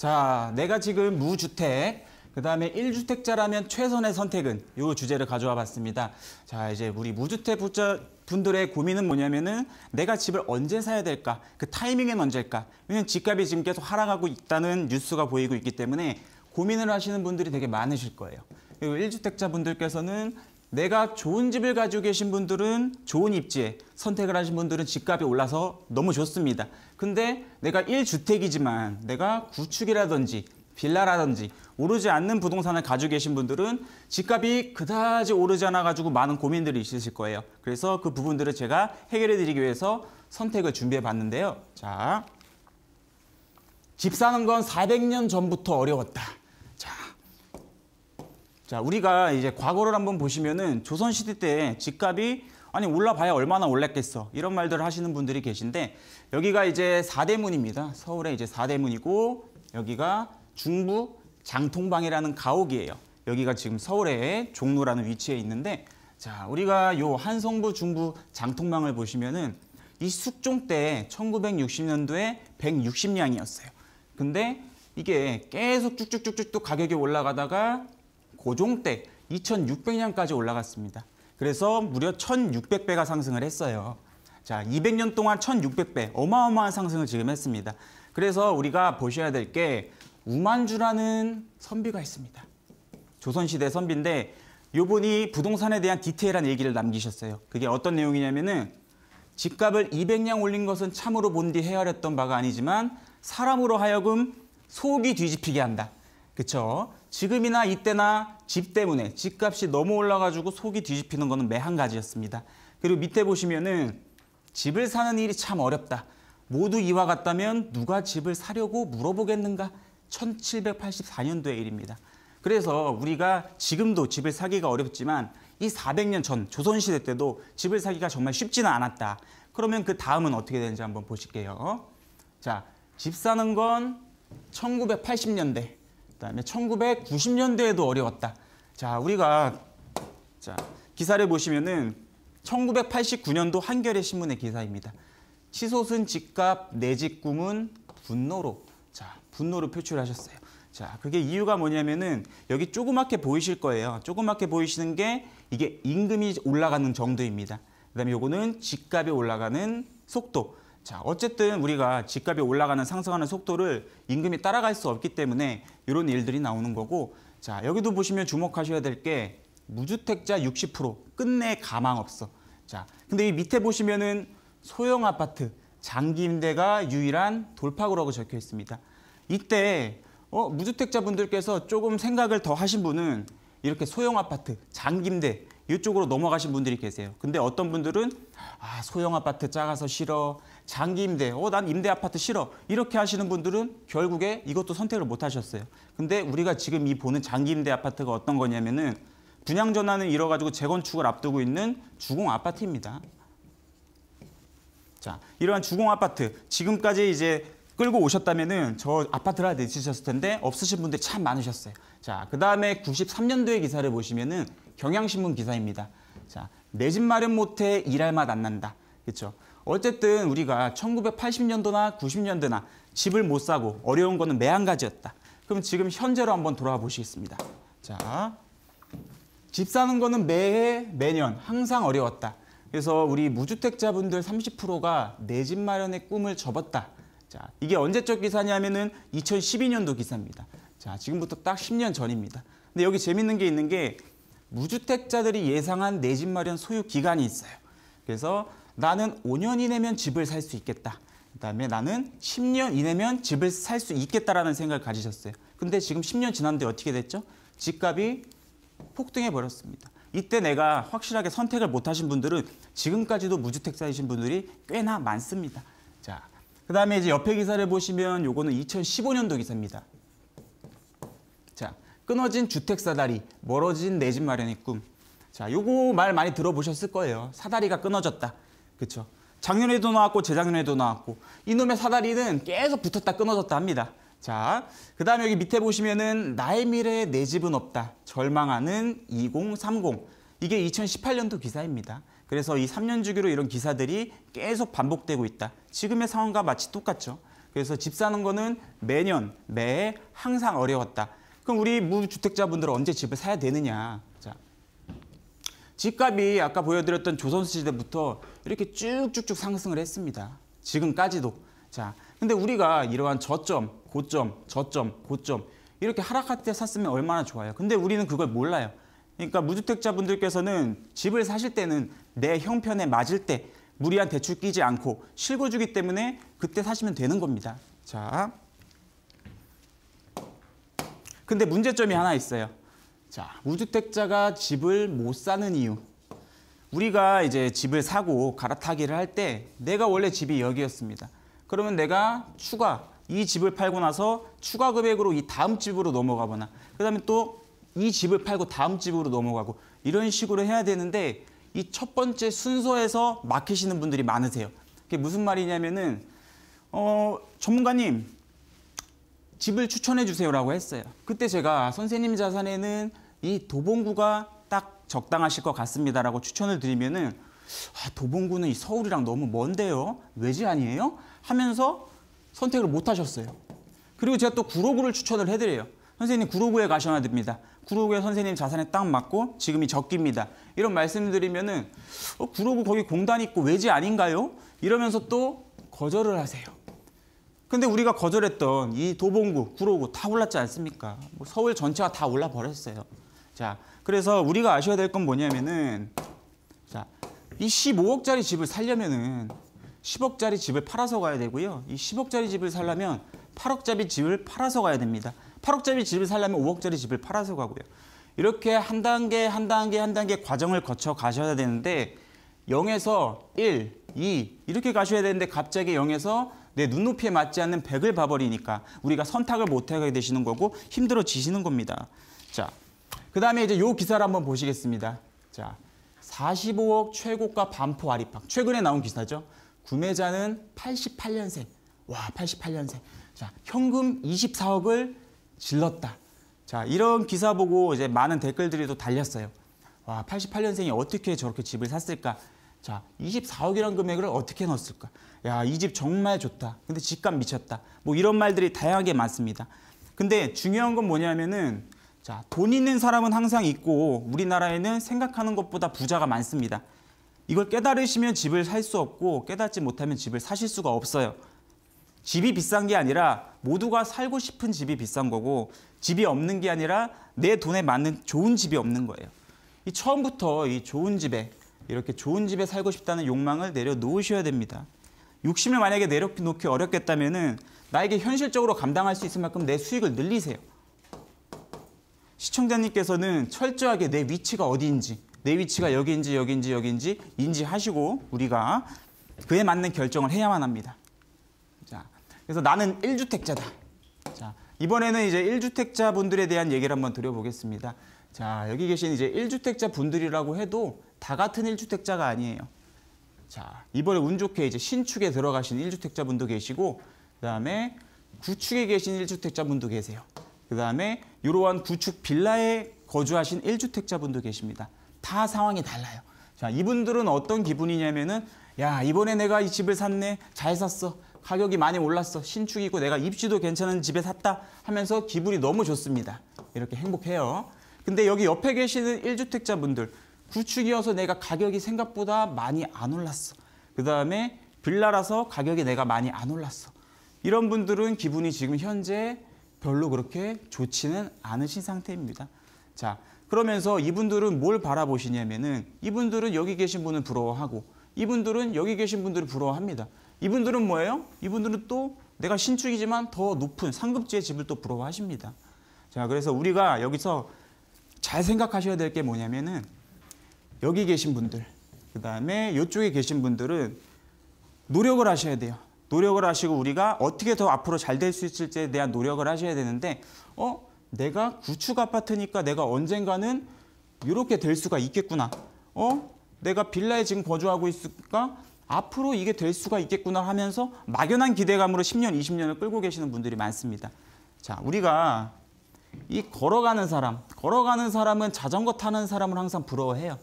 자, 내가 지금 무주택, 그 다음에 1주택자라면 최선의 선택은 이 주제를 가져와 봤습니다. 자, 이제 우리 무주택 부자 분들의 고민은 뭐냐면은 내가 집을 언제 사야 될까? 그 타이밍은 언제일까? 왜냐면 집값이 지금 계속 하락하고 있다는 뉴스가 보이고 있기 때문에 고민을 하시는 분들이 되게 많으실 거예요. 그리고 1주택자 분들께서는 내가 좋은 집을 가지고 계신 분들은 좋은 입지에 선택을 하신 분들은 집값이 올라서 너무 좋습니다. 근데 내가 1주택이지만 내가 구축이라든지 빌라라든지 오르지 않는 부동산을 가지고 계신 분들은 집값이 그다지 오르지 않아가지고 많은 고민들이 있으실 거예요. 그래서 그 부분들을 제가 해결해드리기 위해서 선택을 준비해봤는데요. 자, 집 사는 건 400년 전부터 어려웠다. 자, 우리가 이제 과거를 한번 보시면은 조선시대 때 집값이 아니 올라봐야 얼마나 올랐겠어 이런 말들을 하시는 분들이 계신데 여기가 이제 사대문입니다. 서울의 이제 사대문이고 여기가 중부 장통방이라는 가옥이에요. 여기가 지금 서울의 종로라는 위치에 있는데 자 우리가 요 한성부 중부 장통방을 보시면은 이 숙종 때 1960년도에 160량이었어요. 근데 이게 계속 쭉쭉쭉쭉 또 가격이 올라가다가 고종 때 2600년까지 올라갔습니다. 그래서 무려 1600배가 상승을 했어요. 자, 200년 동안 1600배 어마어마한 상승을 지금 했습니다. 그래서 우리가 보셔야 될 게 우만주라는 선비가 있습니다. 조선시대 선비인데 이분이 부동산에 대한 디테일한 얘기를 남기셨어요. 그게 어떤 내용이냐면은 집값을 200냥 올린 것은 참으로 본디 헤아렸던 바가 아니지만 사람으로 하여금 속이 뒤집히게 한다. 그렇죠? 지금이나 이때나 집 때문에 집값이 너무 올라가지고 속이 뒤집히는 거는 매한 가지였습니다. 그리고 밑에 보시면은 집을 사는 일이 참 어렵다. 모두 이와 같다면 누가 집을 사려고 물어보겠는가? 1784년도의 일입니다. 그래서 우리가 지금도 집을 사기가 어렵지만 이 400년 전 조선시대 때도 집을 사기가 정말 쉽지는 않았다. 그러면 그 다음은 어떻게 되는지 한번 보실게요. 자, 집 사는 건 1980년대 그다음에 1990년대에도 어려웠다. 자, 우리가 자, 기사를 보시면은 1989년도 한겨레 신문의 기사입니다. 치솟은 집값 내 집 꿈은 분노로 자, 분노로 표출하셨어요. 자, 그게 이유가 뭐냐면은 여기 조그맣게 보이실 거예요. 조그맣게 보이시는 게 이게 임금이 올라가는 정도입니다. 그다음에 요거는 집값이 올라가는 속도. 자, 어쨌든 우리가 집값이 올라가는 상승하는 속도를 임금이 따라갈 수 없기 때문에 이런 일들이 나오는 거고 자, 여기도 보시면 주목하셔야 될 게 무주택자 60% 끝내 가망 없어. 자, 근데 이 밑에 보시면은 소형 아파트 장기 임대가 유일한 돌파구라고 적혀 있습니다. 이때 어, 무주택자분들께서 조금 생각을 더 하신 분은 이렇게 소형 아파트 장기 임대 이쪽으로 넘어가신 분들이 계세요. 근데 어떤 분들은 아, 소형 아파트 작아서 싫어. 장기 임대, 어, 난 임대 아파트 싫어. 이렇게 하시는 분들은 결국에 이것도 선택을 못 하셨어요. 근데 우리가 지금 이 보는 장기 임대 아파트가 어떤 거냐면은 분양 전환을 이뤄가지고 재건축을 앞두고 있는 주공 아파트입니다. 자, 이러한 주공 아파트, 지금까지 이제 끌고 오셨다면은 저 아파트를 하나 내주셨을 텐데 없으신 분들 참 많으셨어요. 자, 그 다음에 93년도의 기사를 보시면은 경향신문 기사입니다. 자, 내 집 마련 못해 일할 맛 안 난다. 그렇죠? 어쨌든 우리가 1980년도나 90년대나 집을 못 사고 어려운 거는 매한가지였다. 그럼 지금 현재로 한번 돌아와 보시겠습니다. 자, 집 사는 거는 매해 매년 항상 어려웠다. 그래서 우리 무주택자분들 30%가 내 집 마련의 꿈을 접었다. 자, 이게 언제적 기사냐면은 2012년도 기사입니다. 자, 지금부터 딱 10년 전입니다. 근데 여기 재밌는 게 있는 게 무주택자들이 예상한 내 집 마련 소유 기간이 있어요. 그래서 나는 5년 이내면 집을 살 수 있겠다. 그다음에 나는 10년 이내면 집을 살 수 있겠다라는 생각을 가지셨어요. 근데 지금 10년 지났는데 어떻게 됐죠? 집값이 폭등해 버렸습니다. 이때 내가 확실하게 선택을 못 하신 분들은 지금까지도 무주택자이신 분들이 꽤나 많습니다. 자, 그다음에 이제 옆에 기사를 보시면 요거는 2015년도 기사입니다. 자, 끊어진 주택 사다리, 멀어진 내 집 마련의 꿈. 자, 요거 말 많이 들어보셨을 거예요. 사다리가 끊어졌다. 그렇죠. 작년에도 나왔고 재작년에도 나왔고 이놈의 사다리는 계속 붙었다 끊어졌다 합니다. 자, 그 다음에 여기 밑에 보시면은 나의 미래에 내 집은 없다. 절망하는 2030. 이게 2018년도 기사입니다. 그래서 이 3년 주기로 이런 기사들이 계속 반복되고 있다. 지금의 상황과 마치 똑같죠. 그래서 집 사는 거는 매년, 매해 항상 어려웠다. 그럼 우리 무주택자분들은 언제 집을 사야 되느냐. 자, 집값이 아까 보여드렸던 조선시대부터 이렇게 쭉쭉쭉 상승을 했습니다. 지금까지도. 자, 근데 우리가 이러한 저점, 고점, 저점, 고점 이렇게 하락할 때 샀으면 얼마나 좋아요. 근데 우리는 그걸 몰라요. 그러니까 무주택자분들께서는 집을 사실 때는 내 형편에 맞을 때 무리한 대출 끼지 않고 실고주기 때문에 그때 사시면 되는 겁니다. 자, 근데 문제점이 하나 있어요. 자, 무주택자가 집을 못 사는 이유. 우리가 이제 집을 사고 갈아타기를 할 때 내가 원래 집이 여기였습니다. 그러면 내가 추가 이 집을 팔고 나서 추가 금액으로 이 다음 집으로 넘어가거나 그다음에 또 이 집을 팔고 다음 집으로 넘어가고 이런 식으로 해야 되는데 이 첫 번째 순서에서 막히시는 분들이 많으세요. 그게 무슨 말이냐면은 어, 전문가님 집을 추천해 주세요라고 했어요. 그때 제가 선생님 자산에는 이 도봉구가 딱 적당하실 것 같습니다라고 추천을 드리면은 아, 도봉구는 이 서울이랑 너무 먼데요. 외지 아니에요? 하면서 선택을 못 하셨어요. 그리고 제가 또 구로구를 추천을 해드려요. 선생님 구로구에 가셔야 됩니다. 구로구에 선생님 자산에 딱 맞고 지금이 적기입니다. 이런 말씀드리면은 을 어, 구로구 거기 공단 있고 외지 아닌가요? 이러면서 또 거절을 하세요. 근데 우리가 거절했던 이 도봉구, 구로구 다 올랐지 않습니까? 뭐 서울 전체가 다 올라 버렸어요. 자, 그래서 우리가 아셔야 될 건 뭐냐면은 자, 이 15억짜리 집을 살려면은 10억짜리 집을 팔아서 가야 되고요. 이 10억짜리 집을 살려면 8억짜리 집을 팔아서 가야 됩니다. 8억짜리 집을 살려면 5억짜리 집을 팔아서 가고요. 이렇게 한 단계 한 단계 한 단계 과정을 거쳐 가셔야 되는데 0에서 1, 2 이렇게 가셔야 되는데 갑자기 0에서 내 눈높이에 맞지 않는 100을 봐버리니까 우리가 선택을 못하게 되시는 거고 힘들어지시는 겁니다. 자, 그 다음에 이제 요 기사를 한번 보시겠습니다. 자, 45억 최고가 반포 아리팍. 최근에 나온 기사죠. 구매자는 88년생. 와, 88년생. 자, 현금 24억을 질렀다. 자, 이런 기사 보고 이제 많은 댓글들이 또 달렸어요. 와, 88년생이 어떻게 저렇게 집을 샀을까? 자, 24억이라는 금액을 어떻게 넣었을까? 야, 이 집 정말 좋다. 근데 집값 미쳤다. 뭐 이런 말들이 다양하게 많습니다. 근데 중요한 건 뭐냐면은 자, 돈 있는 사람은 항상 있고 우리나라에는 생각하는 것보다 부자가 많습니다. 이걸 깨달으시면 집을 살 수 없고 깨닫지 못하면 집을 사실 수가 없어요. 집이 비싼 게 아니라 모두가 살고 싶은 집이 비싼 거고 집이 없는 게 아니라 내 돈에 맞는 좋은 집이 없는 거예요. 이 처음부터 이 좋은 집에 이렇게 좋은 집에 살고 싶다는 욕망을 내려놓으셔야 됩니다. 욕심을 만약에 내려놓기 어렵겠다면 나에게 현실적으로 감당할 수 있을 만큼 내 수익을 늘리세요. 시청자님께서는 철저하게 내 위치가 어디인지 내 위치가 여기인지 여기인지 여기인지 인지하시고 우리가 그에 맞는 결정을 해야만 합니다. 자, 그래서 나는 1주택자다. 자, 이번에는 이제 1주택자 분들에 대한 얘기를 한번 드려보겠습니다. 자, 여기 계신 이제 1주택자 분들이라고 해도 다 같은 1주택자가 아니에요. 자, 이번에 운 좋게 이제 신축에 들어가신 1주택자 분도 계시고 그다음에 구축에 계신 1주택자 분도 계세요. 그다음에 이러한 구축 빌라에 거주하신 1주택자분도 계십니다. 다 상황이 달라요. 자, 이분들은 어떤 기분이냐면은 야, 이번에 내가 이 집을 샀네. 잘 샀어. 가격이 많이 올랐어. 신축이고 내가 입지도 괜찮은 집에 샀다 하면서 기분이 너무 좋습니다. 이렇게 행복해요. 근데 여기 옆에 계시는 1주택자분들 구축이어서 내가 가격이 생각보다 많이 안 올랐어. 그다음에 빌라라서 가격이 내가 많이 안 올랐어. 이런 분들은 기분이 지금 현재 별로 그렇게 좋지는 않으신 상태입니다. 자, 그러면서 이분들은 뭘 바라보시냐면은 이분들은 여기 계신 분을 부러워하고 이분들은 여기 계신 분들을 부러워합니다. 이분들은 뭐예요? 이분들은 또 내가 신축이지만 더 높은 상급지의 집을 또 부러워하십니다. 자, 그래서 우리가 여기서 잘 생각하셔야 될 게 뭐냐면은 여기 계신 분들, 그 다음에 이쪽에 계신 분들은 노력을 하셔야 돼요. 노력을 하시고 우리가 어떻게 더 앞으로 잘 될 수 있을지에 대한 노력을 하셔야 되는데 어 내가 구축 아파트니까 내가 언젠가는 이렇게 될 수가 있겠구나. 어 내가 빌라에 지금 거주하고 있을까 앞으로 이게 될 수가 있겠구나 하면서 막연한 기대감으로 10년, 20년을 끌고 계시는 분들이 많습니다. 자, 우리가 이 걸어가는 사람, 걸어가는 사람은 자전거 타는 사람을 항상 부러워해요.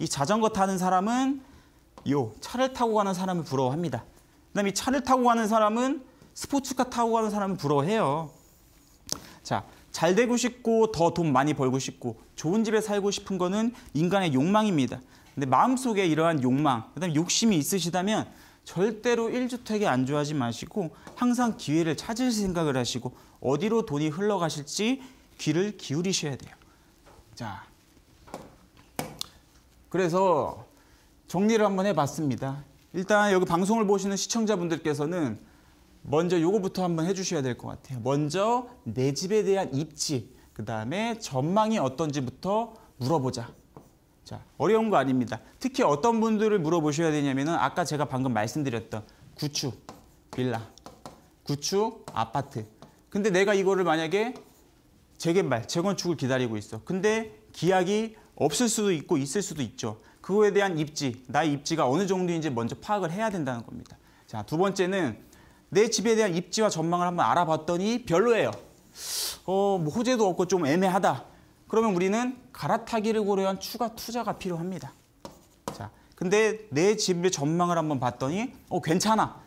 이 자전거 타는 사람은 요 차를 타고 가는 사람을 부러워합니다. 그다음에 차를 타고 가는 사람은 스포츠카 타고 가는 사람은 부러워해요. 자, 잘 되고 싶고 더 돈 많이 벌고 싶고 좋은 집에 살고 싶은 거는 인간의 욕망입니다. 근데 마음속에 이러한 욕망, 그다음에 욕심이 있으시다면 절대로 1주택에 안주하지 마시고 항상 기회를 찾을 생각을 하시고 어디로 돈이 흘러가실지 귀를 기울이셔야 돼요. 자, 그래서 정리를 한번 해봤습니다. 일단 여기 방송을 보시는 시청자분들께서는 먼저 요거부터 한번 해주셔야 될 것 같아요. 먼저 내 집에 대한 입지, 그 다음에 전망이 어떤지부터 물어보자. 자, 어려운 거 아닙니다. 특히 어떤 분들을 물어보셔야 되냐면은 아까 제가 방금 말씀드렸던 구축, 빌라, 구축, 아파트. 근데 내가 이거를 만약에 재개발, 재건축을 기다리고 있어. 근데 기약이 없을 수도 있고 있을 수도 있죠. 그거에 대한 입지, 나의 입지가 어느 정도인지 먼저 파악을 해야 된다는 겁니다. 자, 두 번째는 내 집에 대한 입지와 전망을 한번 알아봤더니 별로예요. 어, 뭐 호재도 없고 좀 애매하다. 그러면 우리는 갈아타기를 고려한 추가 투자가 필요합니다. 자, 근데 내 집의 전망을 한번 봤더니 어, 괜찮아.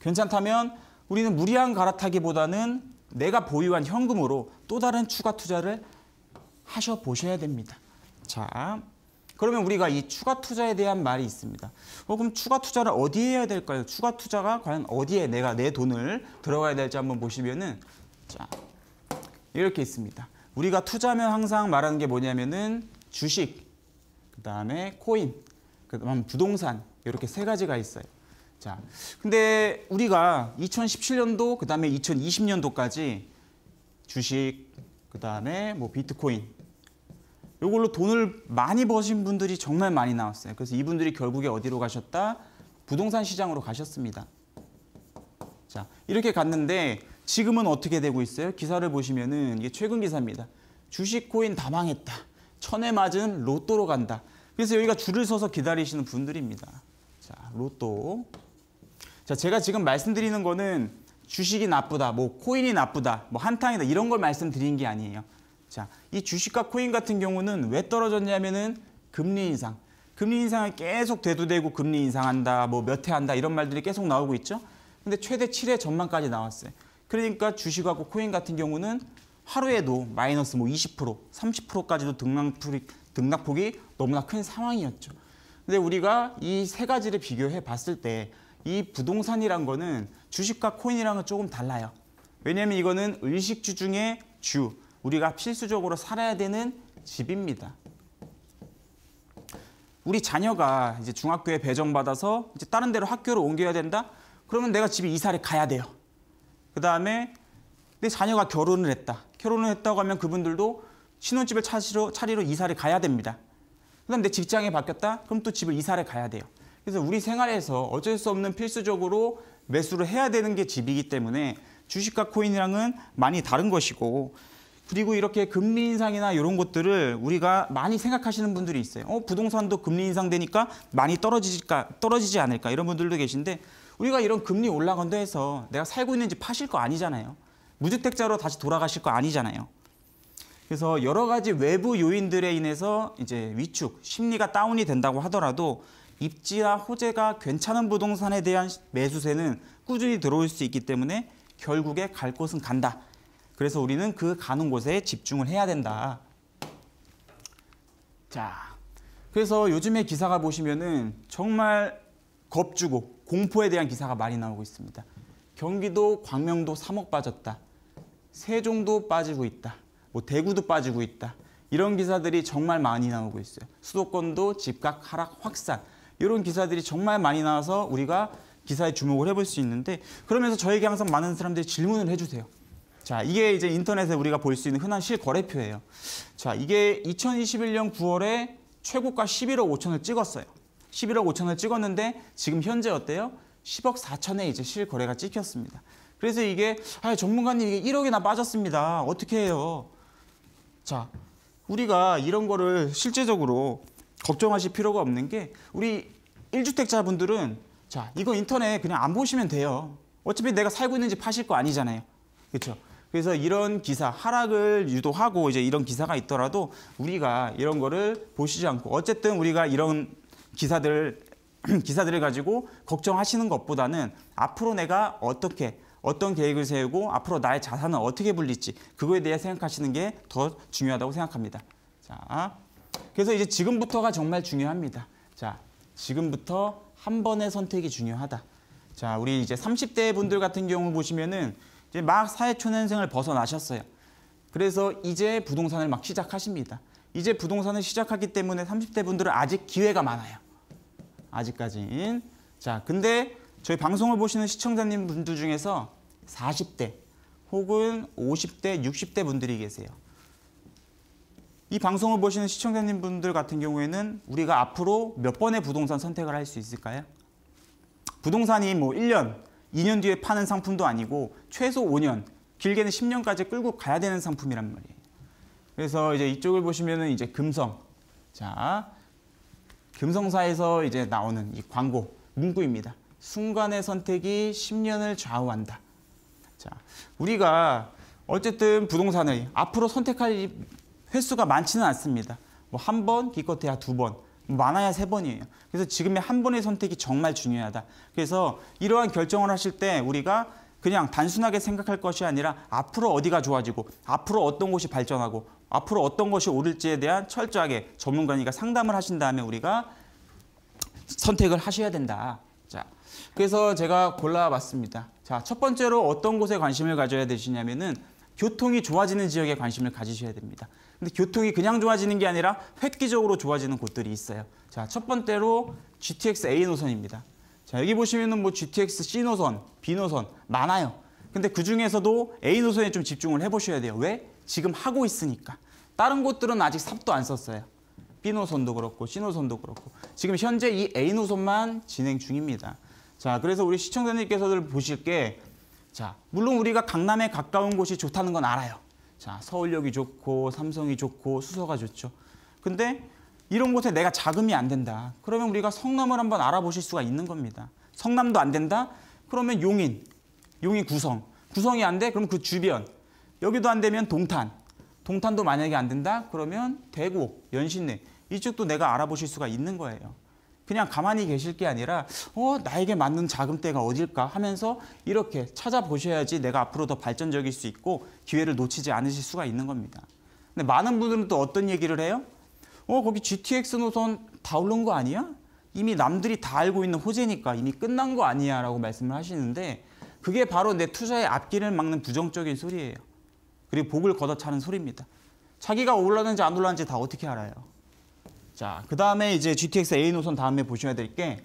괜찮다면 우리는 무리한 갈아타기보다는 내가 보유한 현금으로 또 다른 추가 투자를 하셔 보셔야 됩니다. 자, 그러면 우리가 이 추가 투자에 대한 말이 있습니다. 어, 그럼 추가 투자를 어디에 해야 될까요? 추가 투자가 과연 어디에 내가 내 돈을 들어가야 될지 한번 보시면은 자 이렇게 있습니다. 우리가 투자면 하 항상 말하는 게 뭐냐면은 주식, 그 다음에 코인, 그 다음 부동산 이렇게 세 가지가 있어요. 자, 근데 우리가 2017년도 그 다음에 2020년도까지 주식, 그 다음에 뭐 비트코인, 이걸로 돈을 많이 버신 분들이 정말 많이 나왔어요. 그래서 이분들이 결국에 어디로 가셨다? 부동산 시장으로 가셨습니다. 자, 이렇게 갔는데 지금은 어떻게 되고 있어요? 기사를 보시면은 이게 최근 기사입니다. 주식 코인 다 망했다. 천에 맞은 로또로 간다. 그래서 여기가 줄을 서서 기다리시는 분들입니다. 자, 로또. 자, 제가 지금 말씀드리는 거는 주식이 나쁘다, 뭐 코인이 나쁘다, 뭐 한탕이다 이런 걸 말씀드린 게 아니에요. 자, 이 주식과 코인 같은 경우는 왜 떨어졌냐면은 금리 인상. 금리 인상이 계속 대두되고 금리 인상한다, 뭐 몇 회 한다 이런 말들이 계속 나오고 있죠. 근데 최대 7회 전망까지 나왔어요. 그러니까 주식하고 코인 같은 경우는 하루에도 마이너스 뭐 20%, 30%까지도 등락폭이, 등락폭이 너무나 큰 상황이었죠. 근데 우리가 이 세 가지를 비교해 봤을 때 이 부동산이란 거는 주식과 코인이랑은 조금 달라요. 왜냐하면 이거는 의식주 중에 주, 우리가 필수적으로 살아야 되는 집입니다. 우리 자녀가 이제 중학교에 배정받아서 이제 다른 데로 학교를 옮겨야 된다? 그러면 내가 집에 이사를 가야 돼요. 그 다음에 내 자녀가 결혼을 했다. 결혼을 했다고 하면 그분들도 신혼집을 차리러, 차리러 이사를 가야 됩니다. 그다음 내 직장이 바뀌었다? 그럼 또 집을 이사를 가야 돼요. 그래서 우리 생활에서 어쩔 수 없는 필수적으로 매수를 해야 되는 게 집이기 때문에 주식과 코인이랑은 많이 다른 것이고 그리고 이렇게 금리 인상이나 이런 것들을 우리가 많이 생각하시는 분들이 있어요. 어, 부동산도 금리 인상되니까 많이 떨어지까 떨어지지 않을까 이런 분들도 계신데 우리가 이런 금리 올라간다 해서 내가 살고 있는 집 파실 거 아니잖아요. 무주택자로 다시 돌아가실 거 아니잖아요. 그래서 여러 가지 외부 요인들에 인해서 이제 위축, 심리가 다운이 된다고 하더라도 입지와 호재가 괜찮은 부동산에 대한 매수세는 꾸준히 들어올 수 있기 때문에 결국에 갈 곳은 간다. 그래서 우리는 그 가는 곳에 집중을 해야 된다. 자, 그래서 요즘에 기사가 보시면은 정말 겁주고 공포에 대한 기사가 많이 나오고 있습니다. 경기도 광명도 3억 빠졌다. 세종도 빠지고 있다. 뭐 대구도 빠지고 있다. 이런 기사들이 정말 많이 나오고 있어요. 수도권도 집값 하락 확산. 이런 기사들이 정말 많이 나와서 우리가 기사에 주목을 해볼 수 있는데 그러면서 저에게 항상 많은 사람들이 질문을 해주세요. 자, 이게 이제 인터넷에 우리가 볼 수 있는 흔한 실거래표예요. 자, 이게 2021년 9월에 최고가 11억 5천을 찍었어요. 11억 5천을 찍었는데 지금 현재 어때요? 10억 4천에 이제 실거래가 찍혔습니다. 그래서 이게 아, 전문가님 이게 1억이나 빠졌습니다. 어떻게 해요? 자, 우리가 이런 거를 실제적으로 걱정하실 필요가 없는 게 우리 1주택자분들은 자, 이거 인터넷 그냥 안 보시면 돼요. 어차피 내가 살고 있는 집 파실 거 아니잖아요. 그렇죠? 그래서 이런 기사 하락을 유도하고 이제 이런 기사가 있더라도 우리가 이런 거를 보시지 않고 어쨌든 우리가 이런 기사들 기사들을 가지고 걱정하시는 것보다는 앞으로 내가 어떻게 어떤 계획을 세우고 앞으로 나의 자산은 어떻게 불릴지 그거에 대해 생각하시는 게 더 중요하다고 생각합니다. 자, 그래서 이제 지금부터가 정말 중요합니다. 자, 지금부터 한 번의 선택이 중요하다. 자, 우리 이제 30대 분들 같은 경우 보시면은 이제 막 사회초년생을 벗어나셨어요. 그래서 이제 부동산을 막 시작하십니다. 이제 부동산을 시작하기 때문에 30대 분들은 아직 기회가 많아요. 아직까진. 자, 근데 저희 방송을 보시는 시청자님 분들 중에서 40대 혹은 50대, 60대 분들이 계세요. 이 방송을 보시는 시청자님 분들 같은 경우에는 우리가 앞으로 몇 번의 부동산 선택을 할 수 있을까요? 부동산이 뭐 1년, 2년 뒤에 파는 상품도 아니고 최소 5년, 길게는 10년까지 끌고 가야 되는 상품이란 말이에요. 그래서 이제 이쪽을 보시면은 이제 금성. 자, 금성사에서 이제 나오는 이 광고 문구입니다. 순간의 선택이 10년을 좌우한다. 자, 우리가 어쨌든 부동산을 앞으로 선택할 횟수가 많지는 않습니다. 뭐 한 번, 기껏해야 두 번. 많아야 세 번이에요. 그래서 지금의 한 번의 선택이 정말 중요하다. 그래서 이러한 결정을 하실 때 우리가 그냥 단순하게 생각할 것이 아니라 앞으로 어디가 좋아지고 앞으로 어떤 곳이 발전하고 앞으로 어떤 것이 오를지에 대한 철저하게 전문가니까 상담을 하신 다음에 우리가 선택을 하셔야 된다. 자, 그래서 제가 골라봤습니다. 자, 첫 번째로 어떤 곳에 관심을 가져야 되시냐면은 교통이 좋아지는 지역에 관심을 가지셔야 됩니다. 근데 교통이 그냥 좋아지는 게 아니라 획기적으로 좋아지는 곳들이 있어요. 자, 첫 번째로 GTX A 노선입니다. 자, 여기 보시면은 뭐 GTX C 노선, B 노선 많아요. 근데 그 중에서도 A 노선에 좀 집중을 해보셔야 돼요. 왜? 지금 하고 있으니까. 다른 곳들은 아직 삽도 안 썼어요. B 노선도 그렇고 C 노선도 그렇고 지금 현재 이 A 노선만 진행 중입니다. 자, 그래서 우리 시청자님께서들 보실 게 자, 물론 우리가 강남에 가까운 곳이 좋다는 건 알아요. 자, 서울역이 좋고 삼성이 좋고 수서가 좋죠. 근데 이런 곳에 내가 자금이 안 된다. 그러면 우리가 성남을 한번 알아보실 수가 있는 겁니다. 성남도 안 된다? 그러면 용인, 용인 구성. 구성이 안 돼? 그럼 그 주변. 여기도 안 되면 동탄. 동탄도 만약에 안 된다? 그러면 대구, 연신내. 이쪽도 내가 알아보실 수가 있는 거예요. 그냥 가만히 계실 게 아니라 어 나에게 맞는 자금대가 어딜까 하면서 이렇게 찾아보셔야지 내가 앞으로 더 발전적일 수 있고 기회를 놓치지 않으실 수가 있는 겁니다. 근데 많은 분들은 또 어떤 얘기를 해요? 어 거기 GTX 노선 다 오른 거 아니야? 이미 남들이 다 알고 있는 호재니까 이미 끝난 거 아니야 라고 말씀을 하시는데 그게 바로 내 투자의 앞길을 막는 부정적인 소리예요. 그리고 복을 걷어차는 소리입니다. 자기가 올랐는지 안 올랐는지 다 어떻게 알아요? 자, 그 다음에 이제 GTX A 노선 다음에 보셔야 될 게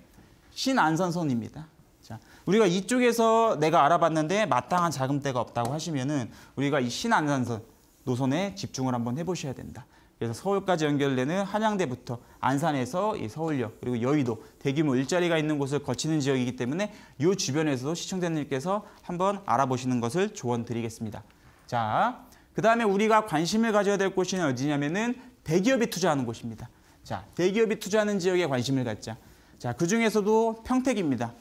신안산선입니다. 자, 우리가 이쪽에서 내가 알아봤는데 마땅한 자금대가 없다고 하시면은 우리가 이 신안산선 노선에 집중을 한번 해보셔야 된다. 그래서 서울까지 연결되는 한양대부터 안산에서 이 서울역 그리고 여의도 대규모 일자리가 있는 곳을 거치는 지역이기 때문에 이 주변에서도 시청자님께서 한번 알아보시는 것을 조언드리겠습니다. 자, 그 다음에 우리가 관심을 가져야 될 곳이 어디냐면은 대기업이 투자하는 곳입니다. 자, 대기업이 투자하는 지역에 관심을 갖자. 자, 그 중에서도 평택입니다.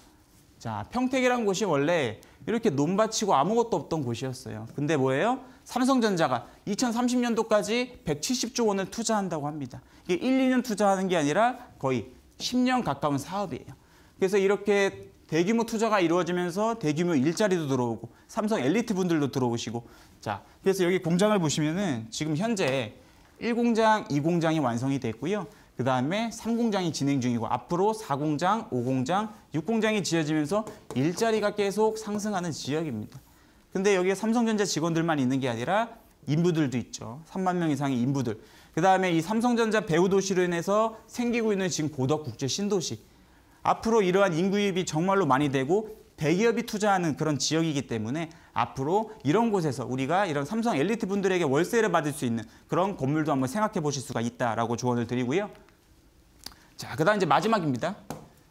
자, 평택이란 곳이 원래 이렇게 논밭이고 아무것도 없던 곳이었어요. 근데 뭐예요? 삼성전자가 2030년도까지 170조 원을 투자한다고 합니다. 이게 1, 2년 투자하는 게 아니라 거의 10년 가까운 사업이에요. 그래서 이렇게 대규모 투자가 이루어지면서 대규모 일자리도 들어오고 삼성 엘리트 분들도 들어오시고 자 그래서 여기 공장을 보시면은 지금 현재 1공장, 2공장이 완성이 됐고요. 그 다음에 3공장이 진행 중이고 앞으로 4공장, 5공장, 6공장이 지어지면서 일자리가 계속 상승하는 지역입니다. 근데 여기에 삼성전자 직원들만 있는 게 아니라 인부들도 있죠. 3만 명 이상의 인부들. 그 다음에 이 삼성전자 배후 도시로 인해서 생기고 있는 지금 고덕 국제 신도시. 앞으로 이러한 인구 유입이 정말로 많이 되고 대기업이 투자하는 그런 지역이기 때문에 앞으로 이런 곳에서 우리가 이런 삼성 엘리트 분들에게 월세를 받을 수 있는 그런 건물도 한번 생각해 보실 수가 있다라고 조언을 드리고요. 자, 그다음 이제 마지막입니다.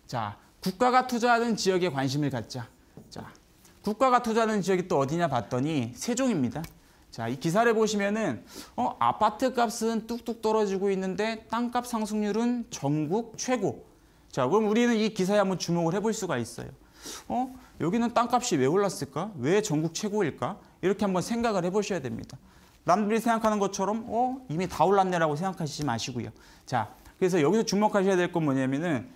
자, 국가가 투자하는 지역에 관심을 갖자. 자, 국가가 투자하는 지역이 또 어디냐 봤더니 세종입니다. 자, 이 기사를 보시면은 어, 아파트 값은 뚝뚝 떨어지고 있는데 땅값 상승률은 전국 최고. 자, 그럼 우리는 이 기사에 한번 주목을 해볼 수가 있어요. 어? 여기는 땅값이 왜 올랐을까? 왜 전국 최고일까? 이렇게 한번 생각을 해보셔야 됩니다. 남들이 생각하는 것처럼 어 이미 다 올랐네라고 생각하시지 마시고요. 자, 그래서 여기서 주목하셔야 될 건 뭐냐면은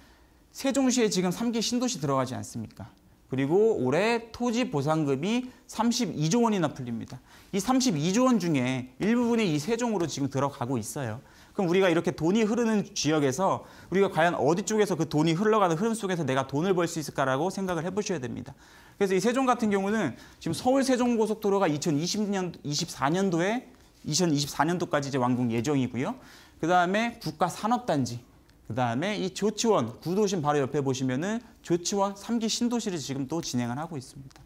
세종시에 지금 3기 신도시 들어가지 않습니까? 그리고 올해 토지 보상금이 32조 원이나 풀립니다. 이 32조 원 중에 일부분이 이 세종으로 지금 들어가고 있어요. 그럼 우리가 이렇게 돈이 흐르는 지역에서 우리가 과연 어디 쪽에서 그 돈이 흘러가는 흐름 속에서 내가 돈을 벌 수 있을까라고 생각을 해보셔야 됩니다. 그래서 이 세종 같은 경우는 지금 서울 세종고속도로가 2020년, 24년도에 2024년도까지 이제 완공 예정이고요. 그 다음에 국가산업단지, 그 다음에 이 조치원, 구도심 바로 옆에 보시면은 조치원 삼기 신도시를 지금 또 진행을 하고 있습니다.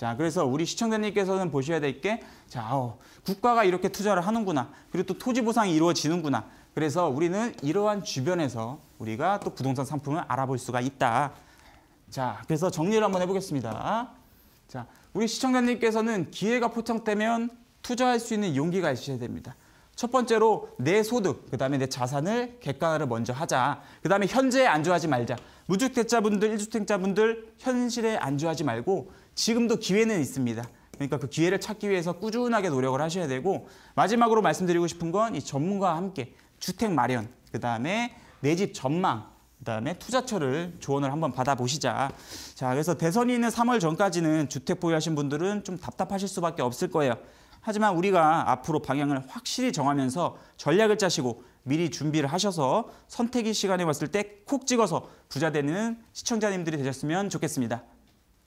자, 그래서 우리 시청자님께서는 보셔야 될 게, 자, 어, 국가가 이렇게 투자를 하는구나. 그리고 또 토지 보상이 이루어지는구나. 그래서 우리는 이러한 주변에서 우리가 또 부동산 상품을 알아볼 수가 있다. 자, 그래서 정리를 한번 해보겠습니다. 자, 우리 시청자님께서는 기회가 포착되면 투자할 수 있는 용기가 있으셔야 됩니다. 첫 번째로 내 소득, 그다음에 내 자산을 객관화를 먼저 하자. 그다음에 현재에 안주하지 말자. 무주택자분들, 일주택자분들 현실에 안주하지 말고 지금도 기회는 있습니다. 그러니까 그 기회를 찾기 위해서 꾸준하게 노력을 하셔야 되고 마지막으로 말씀드리고 싶은 건 이 전문가와 함께 주택 마련, 그다음에 내 집 전망, 그다음에 투자처를 조언을 한번 받아보시자. 자, 그래서 대선이 있는 3월 전까지는 주택 보유하신 분들은 좀 답답하실 수밖에 없을 거예요. 하지만 우리가 앞으로 방향을 확실히 정하면서 전략을 짜시고 미리 준비를 하셔서 선택의 시간에 왔을 때 콕 찍어서 부자 되는 시청자님들이 되셨으면 좋겠습니다.